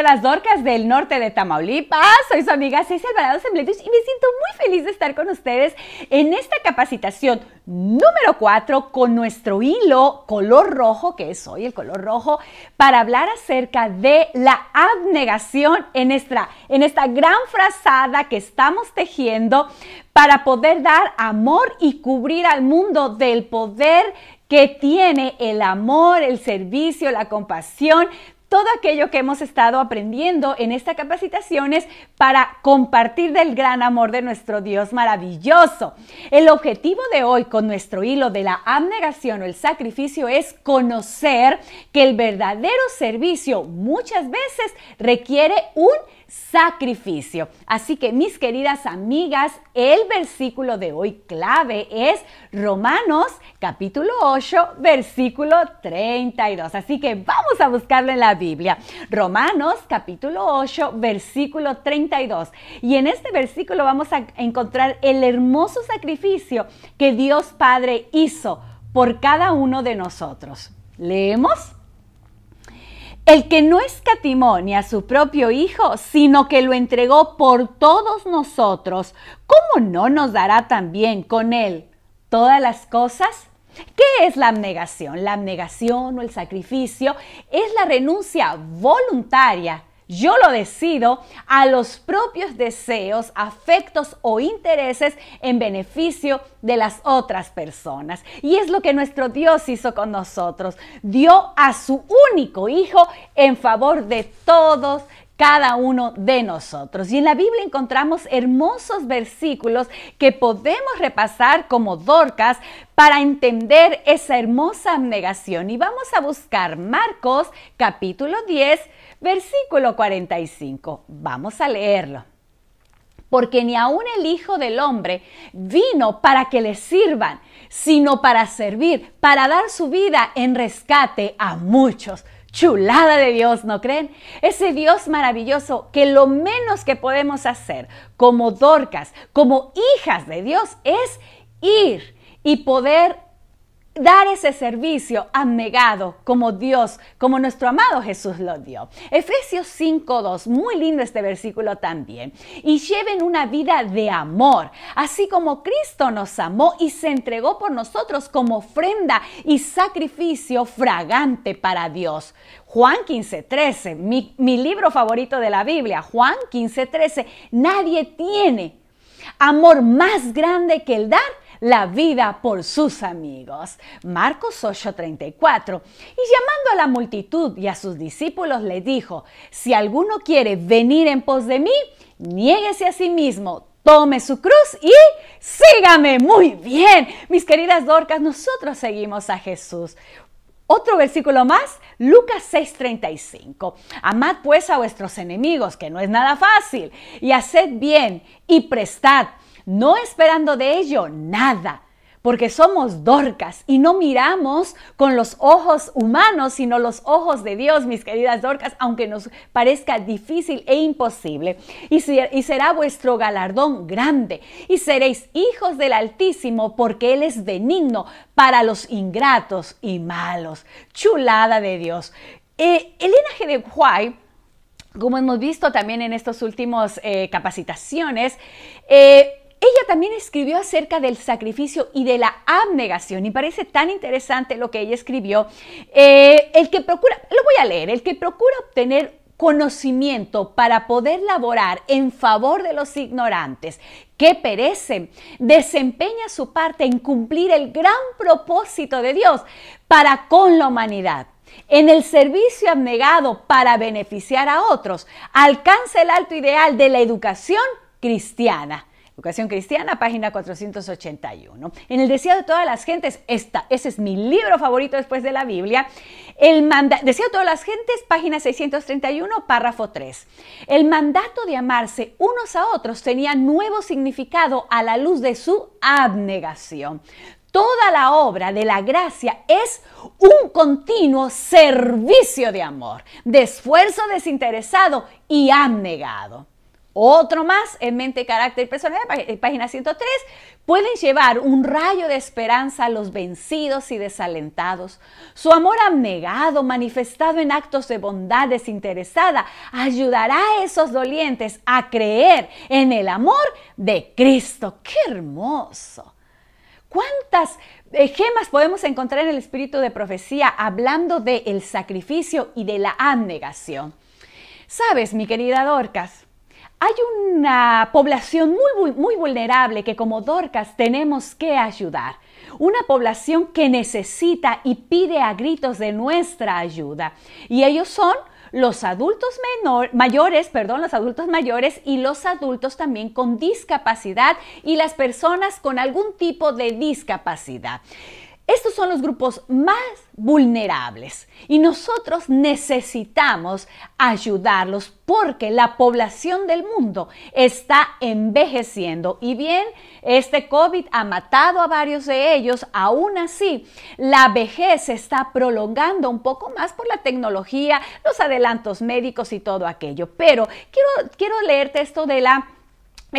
las dorcas del norte de Tamaulipas, soy su amiga Ceci Alvarado Sembletus y me siento muy feliz de estar con ustedes en esta capacitación número 4 con nuestro hilo color rojo, que es hoy el color rojo, para hablar acerca de la abnegación en esta, en esta gran frazada que estamos tejiendo para poder dar amor y cubrir al mundo del poder que tiene el amor, el servicio, la compasión todo aquello que hemos estado aprendiendo en esta capacitación es para compartir del gran amor de nuestro Dios maravilloso. El objetivo de hoy con nuestro hilo de la abnegación o el sacrificio es conocer que el verdadero servicio muchas veces requiere un sacrificio. Así que mis queridas amigas, el versículo de hoy clave es Romanos capítulo 8, versículo 32. Así que vamos a buscarlo en la Biblia. Romanos capítulo 8, versículo 32. Y en este versículo vamos a encontrar el hermoso sacrificio que Dios Padre hizo por cada uno de nosotros. Leemos. El que no escatimó ni a su propio Hijo, sino que lo entregó por todos nosotros, ¿cómo no nos dará también con Él todas las cosas? ¿Qué es la abnegación? La abnegación o el sacrificio es la renuncia voluntaria yo lo decido, a los propios deseos, afectos o intereses en beneficio de las otras personas. Y es lo que nuestro Dios hizo con nosotros. Dio a su único Hijo en favor de todos cada uno de nosotros. Y en la Biblia encontramos hermosos versículos que podemos repasar como Dorcas para entender esa hermosa abnegación. Y vamos a buscar Marcos capítulo 10 Versículo 45. Vamos a leerlo. Porque ni aun el Hijo del Hombre vino para que le sirvan, sino para servir, para dar su vida en rescate a muchos. Chulada de Dios, ¿no creen? Ese Dios maravilloso que lo menos que podemos hacer como Dorcas, como hijas de Dios, es ir y poder dar ese servicio amegado como Dios, como nuestro amado Jesús lo dio. Efesios 5.2, muy lindo este versículo también. Y lleven una vida de amor, así como Cristo nos amó y se entregó por nosotros como ofrenda y sacrificio fragante para Dios. Juan 15.13, mi, mi libro favorito de la Biblia, Juan 15.13, nadie tiene amor más grande que el dar la vida por sus amigos. Marcos 8:34. Y llamando a la multitud y a sus discípulos le dijo, si alguno quiere venir en pos de mí, niéguese a sí mismo, tome su cruz y sígame. Muy bien, mis queridas Dorcas, nosotros seguimos a Jesús. Otro versículo más, Lucas 6:35. Amad pues a vuestros enemigos, que no es nada fácil, y haced bien y prestad no esperando de ello nada, porque somos dorcas y no miramos con los ojos humanos, sino los ojos de Dios, mis queridas dorcas, aunque nos parezca difícil e imposible. Y, será vuestro galardón grande, y seréis hijos del Altísimo, porque Él es benigno para los ingratos y malos. Chulada de Dios. Eh, el linaje de Huay, como hemos visto también en estas últimas eh, capacitaciones, eh, ella también escribió acerca del sacrificio y de la abnegación y parece tan interesante lo que ella escribió. Eh, el que procura, lo voy a leer, el que procura obtener conocimiento para poder laborar en favor de los ignorantes que perecen, desempeña su parte en cumplir el gran propósito de Dios para con la humanidad. En el servicio abnegado para beneficiar a otros, alcanza el alto ideal de la educación cristiana. Educación Cristiana, página 481. En el Deseo de todas las gentes, ese es mi libro favorito después de la Biblia. El manda Deseo todas las gentes, página 631, párrafo 3. El mandato de amarse unos a otros tenía nuevo significado a la luz de su abnegación. Toda la obra de la gracia es un continuo servicio de amor, de esfuerzo desinteresado y abnegado. Otro más en mente, carácter y personalidad, eh, página 103, pueden llevar un rayo de esperanza a los vencidos y desalentados. Su amor abnegado, manifestado en actos de bondad desinteresada, ayudará a esos dolientes a creer en el amor de Cristo. ¡Qué hermoso! ¿Cuántas eh, gemas podemos encontrar en el espíritu de profecía hablando del sacrificio y de la abnegación? Sabes, mi querida Dorcas, hay una población muy, muy, vulnerable que como Dorcas tenemos que ayudar. Una población que necesita y pide a gritos de nuestra ayuda. Y ellos son los adultos mayores, perdón, los adultos mayores y los adultos también con discapacidad y las personas con algún tipo de discapacidad. Estos son los grupos más vulnerables y nosotros necesitamos ayudarlos porque la población del mundo está envejeciendo. Y bien, este COVID ha matado a varios de ellos, aún así, la vejez se está prolongando un poco más por la tecnología, los adelantos médicos y todo aquello. Pero quiero, quiero leerte esto de la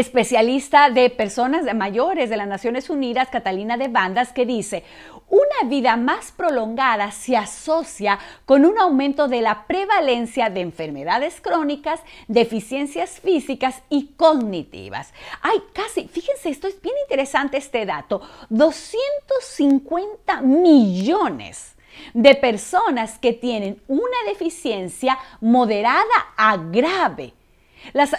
especialista de personas mayores de las Naciones Unidas, Catalina de Bandas, que dice, una vida más prolongada se asocia con un aumento de la prevalencia de enfermedades crónicas, deficiencias físicas y cognitivas. Hay casi, fíjense, esto es bien interesante este dato, 250 millones de personas que tienen una deficiencia moderada a grave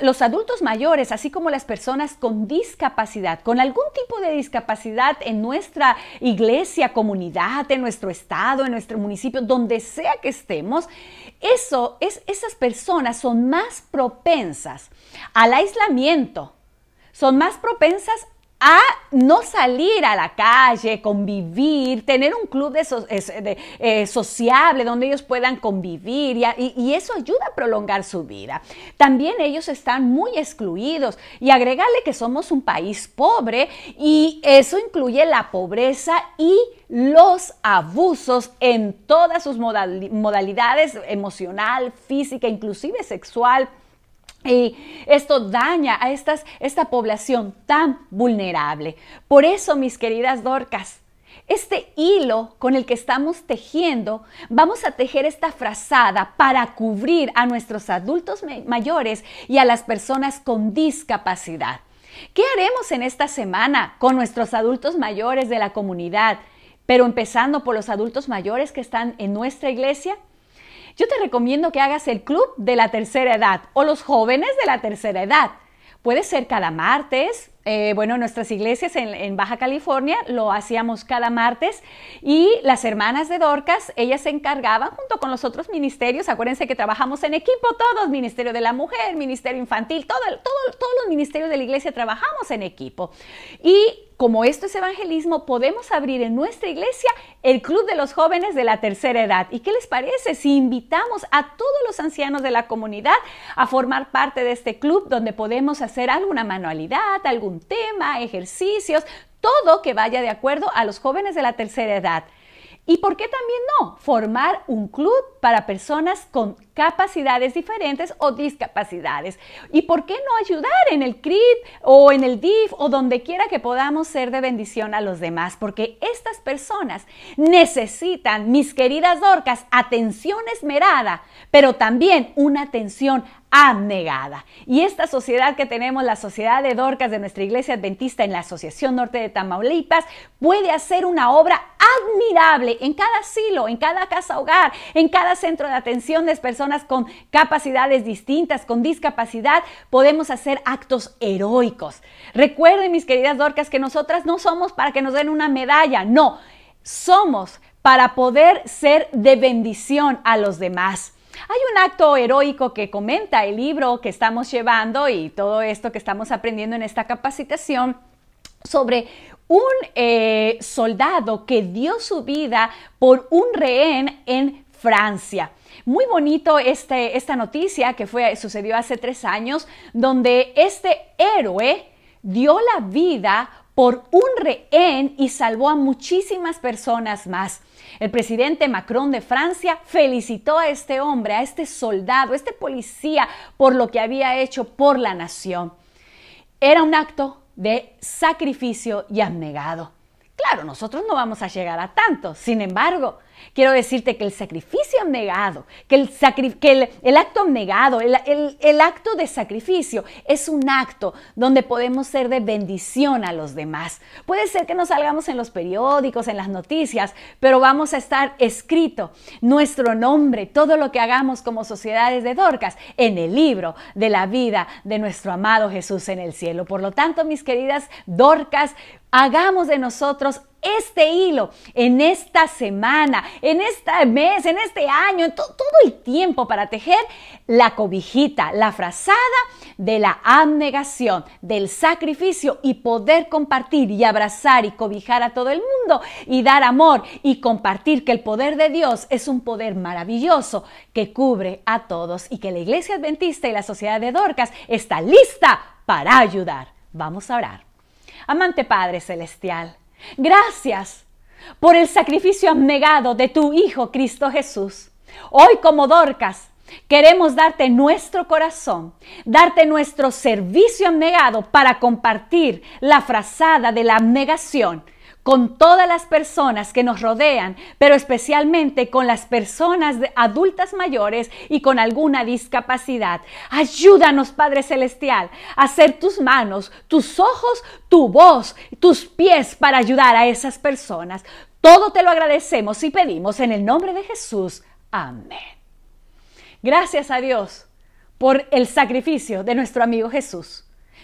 los adultos mayores, así como las personas con discapacidad, con algún tipo de discapacidad en nuestra iglesia, comunidad, en nuestro estado, en nuestro municipio, donde sea que estemos, eso es, esas personas son más propensas al aislamiento, son más propensas a no salir a la calle, convivir, tener un club de, eh, sociable donde ellos puedan convivir y, y, eso ayuda a prolongar su vida. También ellos están muy excluidos y agregarle que somos un país pobre y eso incluye la pobreza y los abusos en todas sus modalidades emocional, física, inclusive sexual y esto daña a esta población tan vulnerable. Por eso, mis queridas Dorcas, este hilo con el que estamos tejiendo, vamos a tejer esta frazada para cubrir a nuestros adultos mayores y a las personas con discapacidad. ¿Qué haremos en esta semana con nuestros adultos mayores de la comunidad? Pero empezando por los adultos mayores que están en nuestra iglesia, yo te recomiendo que hagas el club de la tercera edad o los jóvenes de la tercera edad. Puede ser cada martes, eh, bueno, nuestras iglesias en, Baja California lo hacíamos cada martes y las hermanas de Dorcas, ellas se encargaban junto con los otros ministerios, acuérdense que trabajamos en equipo todos, Ministerio de la Mujer, Ministerio Infantil, todo, todos los ministerios de la iglesia trabajamos en equipo. Y como esto es evangelismo, podemos abrir en nuestra iglesia el Club de los Jóvenes de la Tercera Edad. ¿Y qué les parece si invitamos a todos los ancianos de la comunidad a formar parte de este club donde podemos hacer alguna manualidad, algún tema, ejercicios, todo que vaya de acuerdo a los jóvenes de la tercera edad. ¿Y por qué también no? Formar un club para personas con capacidades diferentes o discapacidades. ¿Y por qué no ayudar en el CRIT o en el DIF o donde quiera que podamos ser de bendición a los demás? Porque estas personas necesitan, mis queridas Dorcas, atención esmerada, pero también una atención abnegada. Y esta sociedad que tenemos, la sociedad de Dorcas de nuestra iglesia adventista en la Asociación Norte de Tamaulipas, puede hacer una obra admirable en cada asilo, en cada casa hogar, en cada centro de atención de personas con capacidades distintas, con discapacidad, podemos hacer actos heroicos. Recuerden, mis queridas Dorcas, que nosotras no somos para que nos den una medalla, no, somos para poder ser de bendición a los demás. Hay un acto heroico que comenta el libro que estamos llevando y todo esto que estamos aprendiendo en esta capacitación sobre un eh, soldado que dio su vida por un rehén en Francia. Muy bonito este, esta noticia que fue, sucedió hace tres años, donde este héroe dio la vida por un rehén y salvó a muchísimas personas más. El presidente Macron de Francia felicitó a este hombre, a este soldado, a este policía por lo que había hecho por la nación. Era un acto de sacrificio y abnegado. Claro, nosotros no vamos a llegar a tanto. Sin embargo, quiero decirte que el sacrificio abnegado, que el, acto abnegado, el, el, acto de sacrificio es un acto donde podemos ser de bendición a los demás. Puede ser que no salgamos en los periódicos, en las noticias, pero vamos a estar escrito nuestro nombre, todo lo que hagamos como sociedades de Dorcas en el libro de la vida de nuestro amado Jesús en el cielo. Por lo tanto, mis queridas Dorcas, Hagamos de nosotros este hilo en esta semana, en este mes, en este año, en todo el tiempo para tejer la cobijita, la frazada de la abnegación, del sacrificio y poder compartir y abrazar y cobijar a todo el mundo y dar amor y compartir que el poder de Dios es un poder maravilloso que cubre a todos y que la Iglesia Adventista y la Sociedad de Dorcas está lista para ayudar. Vamos a orar. Amante Padre Celestial, gracias por el sacrificio abnegado de tu Hijo Cristo Jesús. Hoy como Dorcas, queremos darte nuestro corazón, darte nuestro servicio abnegado para compartir la frazada de la abnegación con todas las personas que nos rodean, pero especialmente con las personas adultas mayores y con alguna discapacidad. Ayúdanos, Padre Celestial, a ser tus manos, tus ojos, tu voz, tus pies para ayudar a esas personas. Todo te lo agradecemos y pedimos en el nombre de Jesús. Amén. Gracias a Dios por el sacrificio de nuestro amigo Jesús.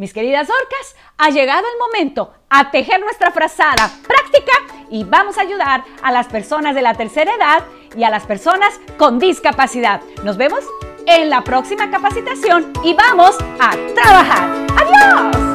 Mis queridas orcas, ha llegado el momento a tejer nuestra frazada práctica y vamos a ayudar a las personas de la tercera edad y a las personas con discapacidad. Nos vemos en la próxima capacitación y vamos a trabajar. ¡Adiós!